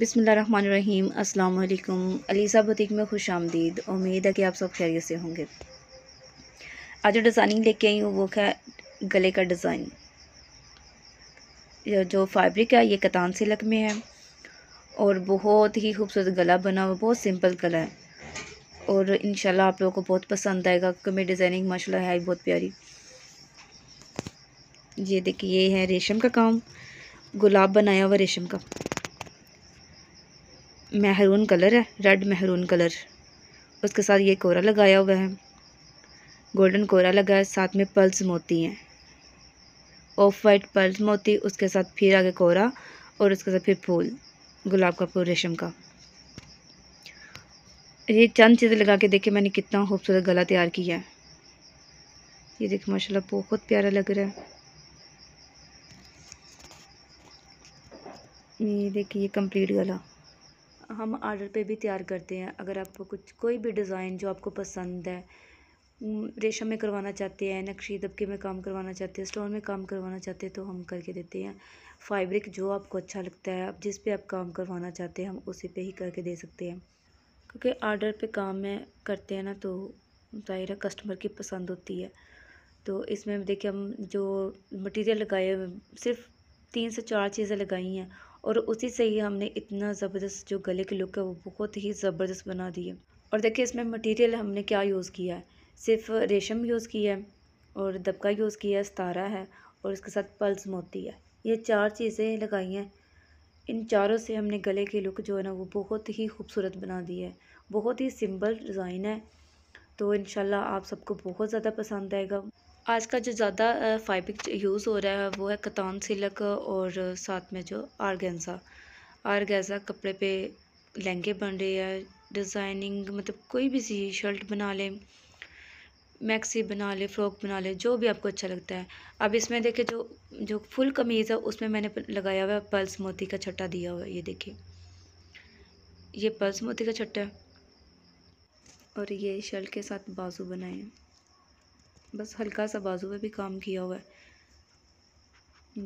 बिसमीम अल्लाम अलीसा बुतिक में खुश आमदीद उम्मीद है कि आप सब खैरियत से होंगे आज जो डिज़ाइनिंग लेके आई हूँ वो है गले का डिज़ाइन जो फैब्रिक है ये कतान सिलक में है और बहुत ही खूबसूरत गला बना हुआ बहुत सिंपल गला है और इन आप लोगों को बहुत पसंद आएगा क्योंकि मेरी डिज़ाइनिंग माशा है बहुत प्यारी ये देखिए ये है रेशम का काम गुलाब बनाया हुआ रेशम का महरून कलर है रेड महरून कलर उसके साथ ये कोरा लगाया हुआ है गोल्डन कोरा लगा है साथ में पल्स मोती हैं ऑफ वाइट पल्स मोती उसके साथ फिर आगे कोरा और उसके साथ फिर फूल गुलाब का फूल रेशम का ये चंद चीज़ें लगा के देखे मैंने कितना खूबसूरत गला तैयार किया है ये देखिए माशाल्लाह बहुत प्यारा लग रहा है ये देखिए ये कंप्लीट गला हम आर्डर पे भी तैयार करते हैं अगर आपको कुछ कोई भी डिज़ाइन जो आपको पसंद है रेशम में करवाना चाहते हैं नक्शी दबके में काम करवाना चाहते हैं स्टोन में काम करवाना चाहते हैं तो हम करके देते हैं फैब्रिक जो आपको अच्छा लगता है आप जिस पे आप काम करवाना चाहते हैं हम उसी पे ही करके दे सकते हैं क्योंकि आर्डर पे काम में करते हैं ना तो ज़ाहिर है कस्टमर की पसंद होती है तो इसमें देखिए हम जो मटीरियल लगाए सिर्फ तीन से चार चीज़ें लगाई हैं और उसी से ही हमने इतना ज़बरदस्त जो गले के लुक है वो बहुत ही ज़बरदस्त बना दी है और देखिए इसमें मटेरियल हमने क्या यूज़ किया है सिर्फ रेशम यूज़ किया है और दबका यूज़ किया है सतारा है और इसके साथ पल्स मोती है ये चार चीज़ें लगाई हैं इन चारों से हमने गले की लुक जो है ना वो बहुत ही खूबसूरत बना दी है बहुत ही सिंपल डिज़ाइन है तो इन आप सबको बहुत ज़्यादा पसंद आएगा आज का जो ज़्यादा फाइबिक यूज़ हो रहा है वो है कतान सिलक और साथ में जो आरगेंजा आरगेंजा कपड़े पे लहंगे बन रहे हैं डिज़ाइनिंग मतलब कोई भी सी शर्ट बना लें मैक्सी बना ले फ्रॉक बना ले जो भी आपको अच्छा लगता है अब इसमें देखिए जो जो फुल कमीज़ है उसमें मैंने लगाया हुआ है पल्स मोती का छट्टा दिया हुआ है ये देखिए ये पल्स मोती का छट्टा है और ये शर्ट के साथ बाजू बनाए हैं बस हल्का सा बाजू पे भी काम किया हुआ है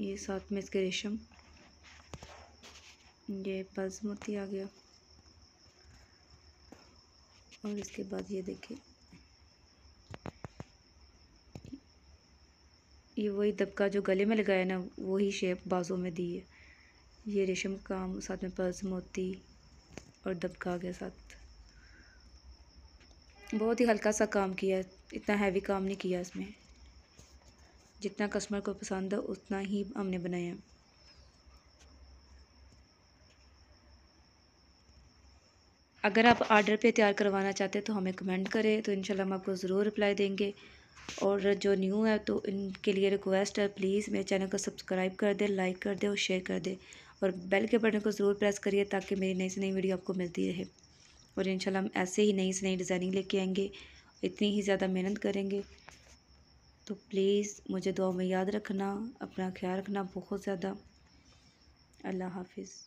ये साथ में इसके रेशम ये पज मोती आ गया और इसके बाद ये देखिए ये वही दबका जो गले में लगाया ना वही शेप बाजू में दी है ये रेशम काम साथ में पर्स मोती और दबका आ गया साथ बहुत ही हल्का सा काम किया है इतना हैवी काम नहीं किया इसमें जितना कस्टमर को पसंद है उतना ही हमने बनाया अगर आप आर्डर पे तैयार करवाना चाहते हैं तो हमें कमेंट करें तो इंशाल्लाह हम आपको ज़रूर रिप्लाई देंगे और जो न्यू है तो इनके लिए रिक्वेस्ट है प्लीज़ मेरे चैनल को सब्सक्राइब कर दें लाइक कर दें और शेयर कर दें और बेल के बटन को ज़रूर प्रेस करिए ताकि मेरी नई से नई वीडियो आपको मिलती रहे और इन हम ऐसे ही नई से नई डिज़ाइनिंग लेके आएंगे इतनी ही ज़्यादा मेहनत करेंगे तो प्लीज़ मुझे दुआ में याद रखना अपना ख्याल रखना बहुत ज़्यादा अल्लाह हाफिज़